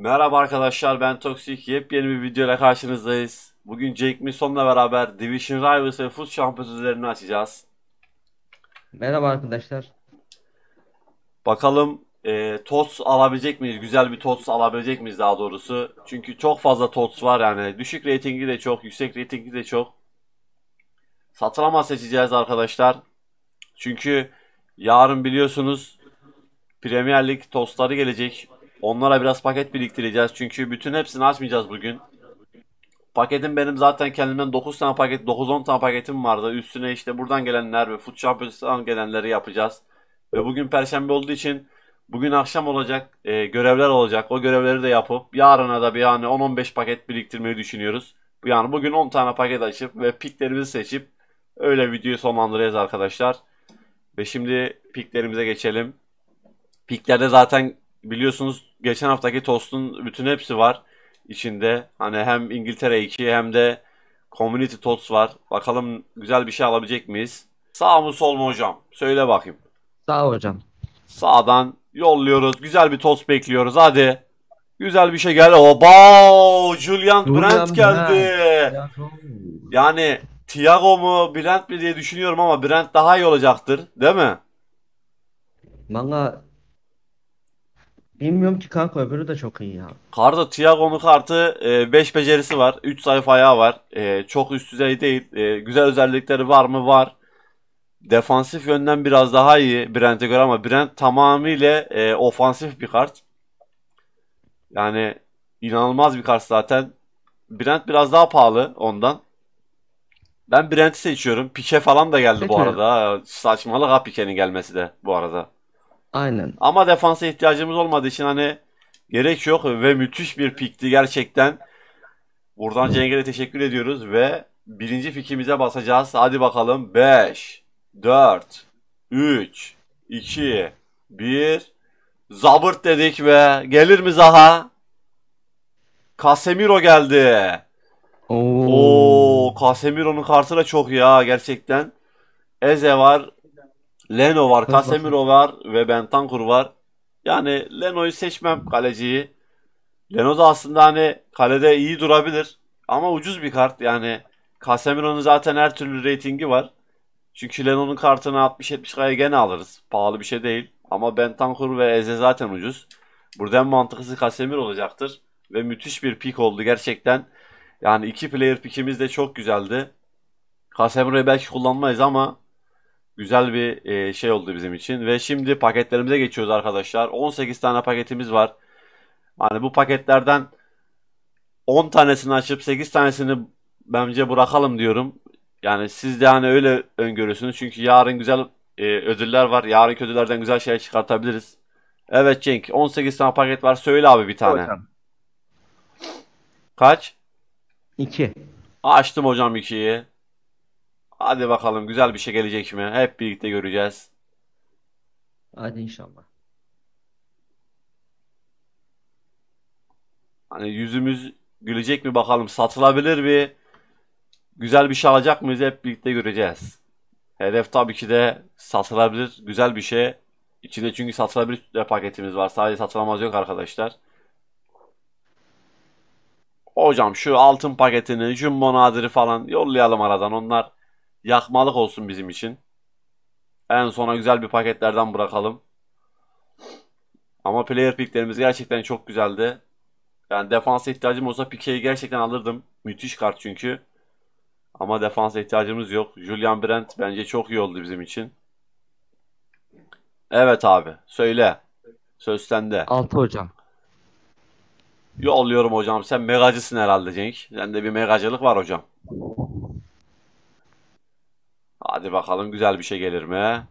Merhaba arkadaşlar ben Toksik. Yepyeni bir video ile karşınızdayız. Bugün Jake Misson'la beraber Division Rivals ve Foot Champions açacağız. Merhaba arkadaşlar. Bakalım e, TOTS alabilecek miyiz? Güzel bir TOTS alabilecek miyiz daha doğrusu? Çünkü çok fazla TOTS var yani. Düşük reytingi de çok, yüksek reytingi de çok. Satılama seçeceğiz arkadaşlar. Çünkü yarın biliyorsunuz Premier Lig TOTS'ları gelecek. Onlara biraz paket biriktireceğiz. Çünkü bütün hepsini açmayacağız bugün. Paketim benim zaten kendimden 9 tane paket, 9-10 tane paketim vardı. Üstüne işte buradan gelenler ve Food Champions'tan gelenleri yapacağız. Ve bugün perşembe olduğu için bugün akşam olacak e, görevler olacak. O görevleri de yapıp yarına da bir yani 10-15 paket biriktirmeyi düşünüyoruz. Yani bugün 10 tane paket açıp ve piklerimizi seçip öyle videoyu sonlandıracağız arkadaşlar. Ve şimdi piklerimize geçelim. Piklerde zaten biliyorsunuz geçen haftaki tostun bütün hepsi var içinde. Hani hem İngiltere 2 hem de Community Tots var. Bakalım güzel bir şey alabilecek miyiz? Sağ mı sol mu hocam? Söyle bakayım. Sağ hocam. Sağdan yolluyoruz. Güzel bir tost bekliyoruz. Hadi. Güzel bir şey geldi. Oba! Julian Brandt geldi. Yani Thiago mu Brandt mi diye düşünüyorum ama Brandt daha iyi olacaktır. Değil mi? Bana Bilmiyorum ki kanka öbürü de çok iyi ya. Karda Tiago'nun kartı 5 e, becerisi var. 3 sayfa ayağı var. E, çok üst düzey değil. E, güzel özellikleri var mı? Var. Defansif yönden biraz daha iyi Brent'e göre ama Brent tamamıyla e, ofansif bir kart. Yani inanılmaz bir kart zaten. Brent biraz daha pahalı ondan. Ben Brent'i seçiyorum. Pike falan da geldi Peki. bu arada. Saçmalık ha Pike'nin gelmesi de bu arada. Aynen. Ama defansa ihtiyacımız olmadığı için hani gerek yok ve müthiş bir pikti gerçekten. Buradan Cengel'e teşekkür ediyoruz ve birinci fikrimize basacağız. Hadi bakalım. 5, 4, 3, 2, 1. Zabırt dedik ve gelir mi Zaha? Casemiro geldi. Oo, Oo Casemiro'nun kartı da çok ya gerçekten. Eze var, Leno var, Casemiro var ve Bentancur var. Yani Leno'yu seçmem kaleciyi. Leno da aslında hani kalede iyi durabilir. Ama ucuz bir kart yani. Casemiro'nun zaten her türlü reytingi var. Çünkü Leno'nun kartını 60-70 kaya gene alırız. Pahalı bir şey değil. Ama Bentancur ve Eze zaten ucuz. Buradan mantıklısı Casemiro olacaktır. Ve müthiş bir pik oldu gerçekten. Yani iki player pikimiz de çok güzeldi. Casemiro'yu belki kullanmayız ama Güzel bir e, şey oldu bizim için. Ve şimdi paketlerimize geçiyoruz arkadaşlar. 18 tane paketimiz var. Hani bu paketlerden 10 tanesini açıp 8 tanesini bence bırakalım diyorum. Yani siz de hani öyle öngörüyorsunuz. Çünkü yarın güzel e, ödüller var. yarın ödüllerden güzel şeyler çıkartabiliriz. Evet Cenk 18 tane paket var. Söyle abi bir tane. Hocam. Kaç? 2. Açtım hocam 2'yi. Hadi bakalım güzel bir şey gelecek mi? Hep birlikte göreceğiz. Hadi inşallah. Hani yüzümüz gülecek mi bakalım. Satılabilir bir güzel bir şey alacak mıyız hep birlikte göreceğiz. Hedef tabii ki de satılabilir güzel bir şey. İçinde çünkü satılabilir paketimiz var. Sadece satılamaz yok arkadaşlar. Hocam şu altın paketini, jumbo nadiri falan yollayalım aradan. Onlar Yakmalık olsun bizim için. En sona güzel bir paketlerden bırakalım. Ama player picklerimiz gerçekten çok güzeldi. Yani defansa ihtiyacım olsa pikeyi gerçekten alırdım. Müthiş kart çünkü. Ama defansa ihtiyacımız yok. Julian Brandt bence çok iyi oldu bizim için. Evet abi söyle. Söz sende. Altı hocam. Yolluyorum hocam. Sen megacısın herhalde Cenk. Sende bir megacılık var hocam. Hadi bakalım güzel bir şey gelir mi?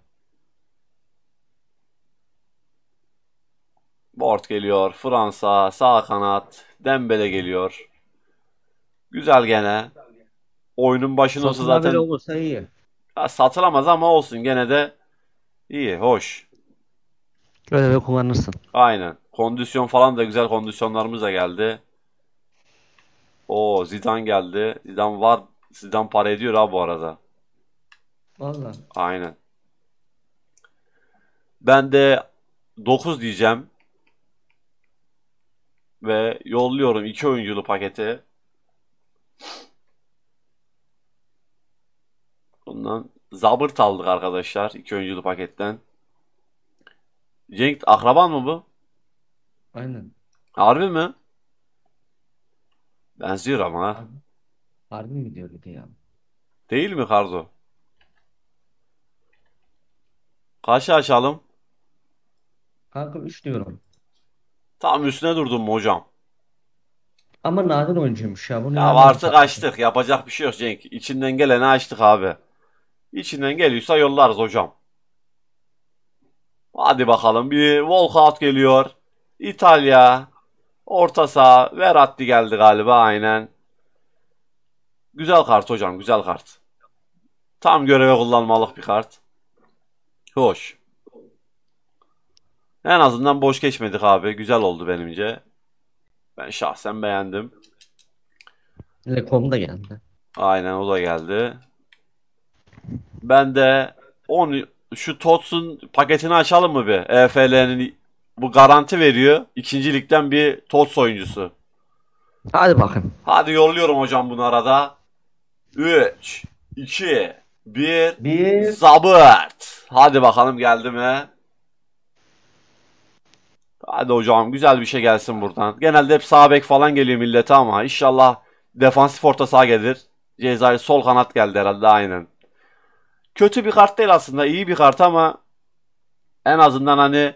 Board geliyor. Fransa sağ kanat. Dembele geliyor. Güzel gene. Oyunun başında olsa zaten olursa iyi. Ha, satılamaz ama olsun gene de iyi, hoş. Öyle böyle kullanırsın. Aynen. Kondisyon falan da güzel kondisyonlarımız da geldi. O Zidane geldi. Zidane var. Zidane para ediyor ha bu arada. Valla. Aynen. Ben de 9 diyeceğim. Ve yolluyorum iki oyunculu paketi. Bundan zabırt aldık arkadaşlar iki oyunculu paketten. Cenk akraban mı bu? Aynen. Harbi mi? Benziyor ama ha. Harbi mi diyor bir de ya? Değil mi Karzo? Kaça açalım? Kanka 3 diyorum. Tam üstüne durdun mu hocam? Ama nadir oyuncuymuş ya. Bunu Ya artık çıkarttın? açtık. Yapacak bir şey yok Cenk. İçinden geleni açtık abi. İçinden geliyorsa yollarız hocam. Hadi bakalım bir walkout geliyor. İtalya. Orta saha. Veratti geldi galiba aynen. Güzel kart hocam güzel kart. Tam göreve kullanmalık bir kart. Boş. En azından boş geçmedik abi. Güzel oldu benimce. Ben şahsen beğendim. Lekom da geldi. Aynen o da geldi. Ben de on şu Tots'un paketini açalım mı bir? EFL'nin bu garanti veriyor. İkinci bir Tots oyuncusu. Hadi bakın. Hadi yolluyorum hocam bunu arada. 3, 2, 1, 1. Hadi bakalım geldi mi? Hadi hocam güzel bir şey gelsin buradan. Genelde hep sağ bek falan geliyor millete ama inşallah defansif orta saha gelir. Cezayir sol kanat geldi herhalde aynen. Kötü bir kart değil aslında iyi bir kart ama en azından hani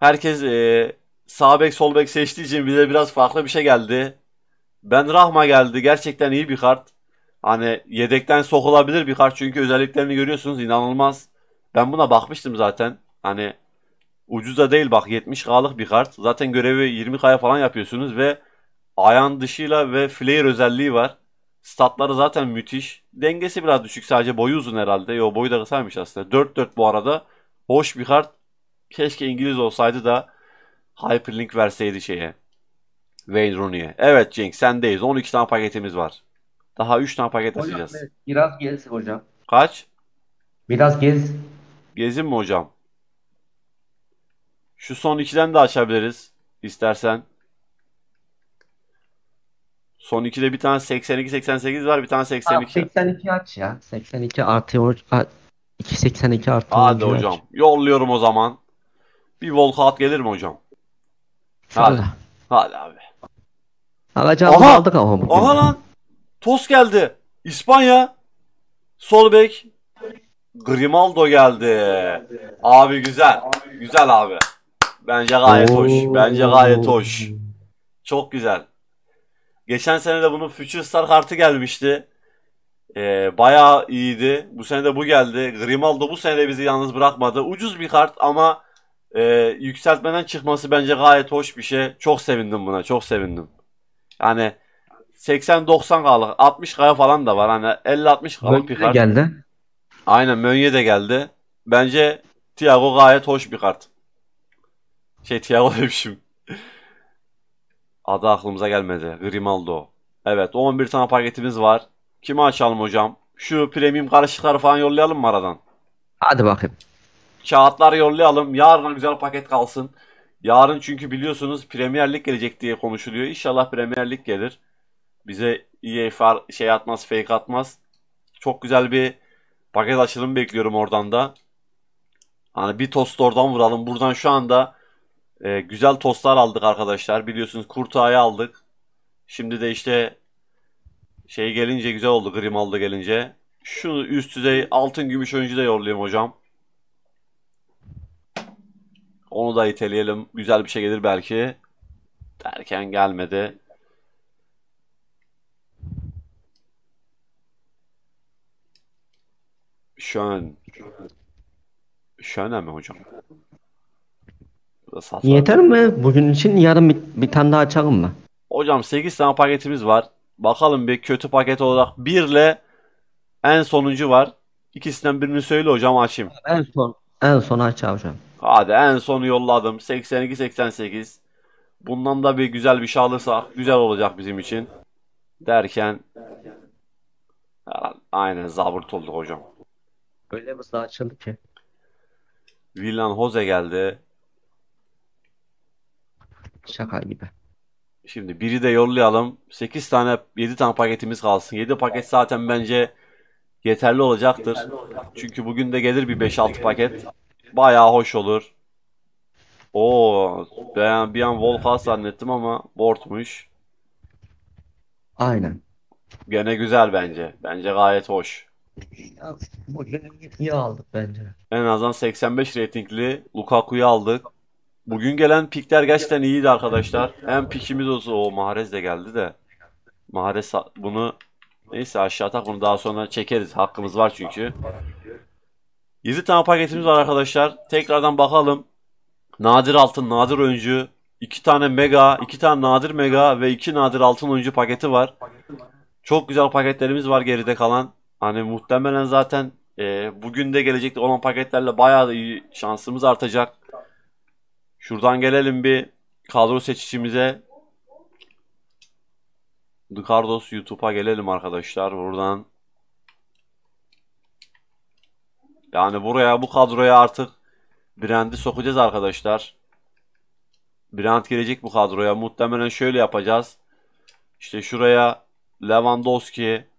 herkes e, sağ bek sol bek seçtiği için bize biraz farklı bir şey geldi. Ben Rahma geldi gerçekten iyi bir kart. Hani yedekten sokulabilir bir kart çünkü özelliklerini görüyorsunuz inanılmaz. Ben buna bakmıştım zaten. Hani da değil bak 70K'lık bir kart. Zaten görevi 20 kaya falan yapıyorsunuz ve ayağın dışıyla ve flare özelliği var. Statları zaten müthiş. Dengesi biraz düşük sadece boyu uzun herhalde. Yo boyu da kısaymış aslında. 4-4 bu arada. Hoş bir kart. Keşke İngiliz olsaydı da hyperlink verseydi şeye. Wayne Rooney'e. Evet Cenk sendeyiz. 12 tane paketimiz var. Daha 3 tane paket hocam, açacağız. biraz gez hocam. Kaç? Biraz gez. Gezin mi hocam? Şu son ikiden de açabiliriz. istersen. Son 2'de bir tane 82-88 var. Bir tane 82. Tamam, 82 aç ya. 82 artı 282 artı Hadi hocam. Aç. Yolluyorum o zaman. Bir volkat gelir mi hocam? Hadi. Şurada. Hadi abi. Alacağımızı aha, aldık ama bugün. Aha lan. Tos geldi. İspanya. Sol bek. Grimaldo geldi. Abi güzel. Güzel abi. Bence gayet hoş. Bence gayet hoş. Çok güzel. Geçen sene de bunun Future Star kartı gelmişti. Ee, bayağı iyiydi. Bu sene de bu geldi. Grimaldo bu sene de bizi yalnız bırakmadı. Ucuz bir kart ama e, yükseltmeden çıkması bence gayet hoş bir şey. Çok sevindim buna. Çok sevindim. Yani 80-90 kalı 60 kaya falan da var. Hani 50-60 kalı bir kart. geldi. Aynen Mönye de geldi. Bence Thiago gayet hoş bir kart. Şey Thiago demişim. Adı aklımıza gelmedi. Grimaldo. Evet 11 tane paketimiz var. Kimi açalım hocam? Şu premium karışıkları falan yollayalım mı aradan? Hadi bakayım. Kağıtlar yollayalım. Yarına güzel paket kalsın. Yarın çünkü biliyorsunuz Premier Lig gelecek diye konuşuluyor. İnşallah Premier Lig gelir. Bize iyi e şey atmaz, fake atmaz. Çok güzel bir Paket açılımı bekliyorum oradan da. Hani bir tost oradan vuralım. Buradan şu anda e, güzel tostlar aldık arkadaşlar. Biliyorsunuz kurtağayı aldık. Şimdi de işte şey gelince güzel oldu. Grimaldo gelince. Şunu üst düzey altın gümüş oyuncu da yollayayım hocam. Onu da iteleyelim. Güzel bir şey gelir belki. Derken gelmedi. Şön. Şöne mi hocam? Safran. Yeter mi? Bugün için yarın bir, bir tane daha açalım mı? Hocam 8 tane paketimiz var. Bakalım bir kötü paket olarak 1 ile en sonuncu var. İkisinden birini söyle hocam açayım. En son en son aç hocam. Hadi en sonu yolladım. 82 88. Bundan da bir güzel bir şey alırsak güzel olacak bizim için. Derken aynen zabırt olduk hocam. Öyle bir açıldı ki. Villan Jose geldi. Şaka gibi. Şimdi biri de yollayalım. 8 tane 7 tane paketimiz kalsın. 7 paket zaten bence yeterli olacaktır. Çünkü bugün de gelir bir 5-6 paket. Bayağı hoş olur. Oo, ben bir an Volkas zannettim ama Bort'muş. Aynen. Gene güzel bence. Bence gayet hoş. Bugün boşuna niye aldık bence? En azından 85 reytingli Lukaku'yu aldık. Bugün gelen pikler gerçekten iyiydi arkadaşlar. Hem pikimiz olsa O Mahrez de geldi de. Mahrez bunu neyse aşağı tak bunu daha sonra çekeriz. Hakkımız var çünkü. 7 tane paketimiz var arkadaşlar. Tekrardan bakalım. Nadir altın, nadir oyuncu. 2 tane mega, 2 tane nadir mega ve 2 nadir altın oyuncu paketi var. Çok güzel paketlerimiz var geride kalan. Hani muhtemelen zaten e, bugün de gelecekte olan paketlerle bayağı da iyi şansımız artacak. Şuradan gelelim bir kadro seçicimize. Dukardos YouTube'a gelelim arkadaşlar buradan. Yani buraya bu kadroya artık Brand'i sokacağız arkadaşlar. Brand gelecek bu kadroya. Muhtemelen şöyle yapacağız. İşte şuraya Lewandowski,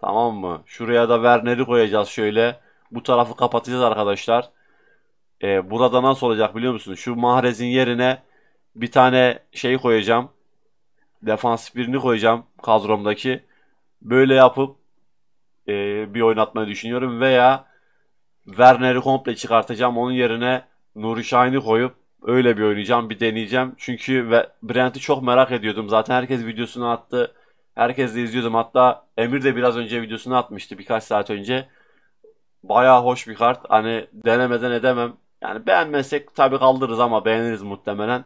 Tamam mı? Şuraya da Werner'i koyacağız şöyle. Bu tarafı kapatacağız arkadaşlar. Ee, burada nasıl olacak biliyor musunuz? Şu Mahrez'in yerine bir tane şey koyacağım. Defansif birini koyacağım kadromdaki. Böyle yapıp e, bir oynatmayı düşünüyorum. Veya Werner'i komple çıkartacağım. Onun yerine Nuri Şahin'i koyup öyle bir oynayacağım. Bir deneyeceğim. Çünkü Brent'i çok merak ediyordum. Zaten herkes videosunu attı. Herkes de izliyordum. Hatta Emir de biraz önce videosunu atmıştı birkaç saat önce. Baya hoş bir kart. Hani denemeden edemem. Yani beğenmezsek tabii kaldırırız ama beğeniriz muhtemelen.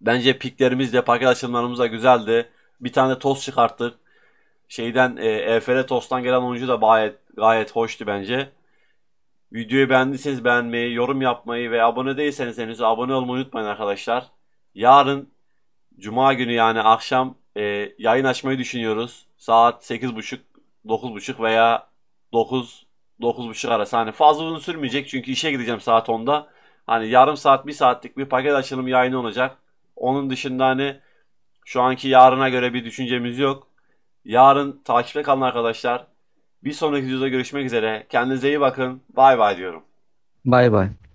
Bence piklerimiz de paket açılmalarımız da güzeldi. Bir tane toz çıkarttık. Şeyden e, EFL Tos'tan gelen oyuncu da gayet, gayet hoştu bence. Videoyu beğendiyseniz beğenmeyi, yorum yapmayı ve abone değilseniz henüz abone olmayı unutmayın arkadaşlar. Yarın Cuma günü yani akşam e, yayın açmayı düşünüyoruz. Saat 8.30, 9.30 veya 9 9.30 arası. Hani fazla uzun sürmeyecek çünkü işe gideceğim saat 10'da. Hani yarım saat, bir saatlik bir paket açılım yayını olacak. Onun dışında hani şu anki yarına göre bir düşüncemiz yok. Yarın takipte kalın arkadaşlar. Bir sonraki videoda görüşmek üzere. Kendinize iyi bakın. Bay bay diyorum. Bay bay.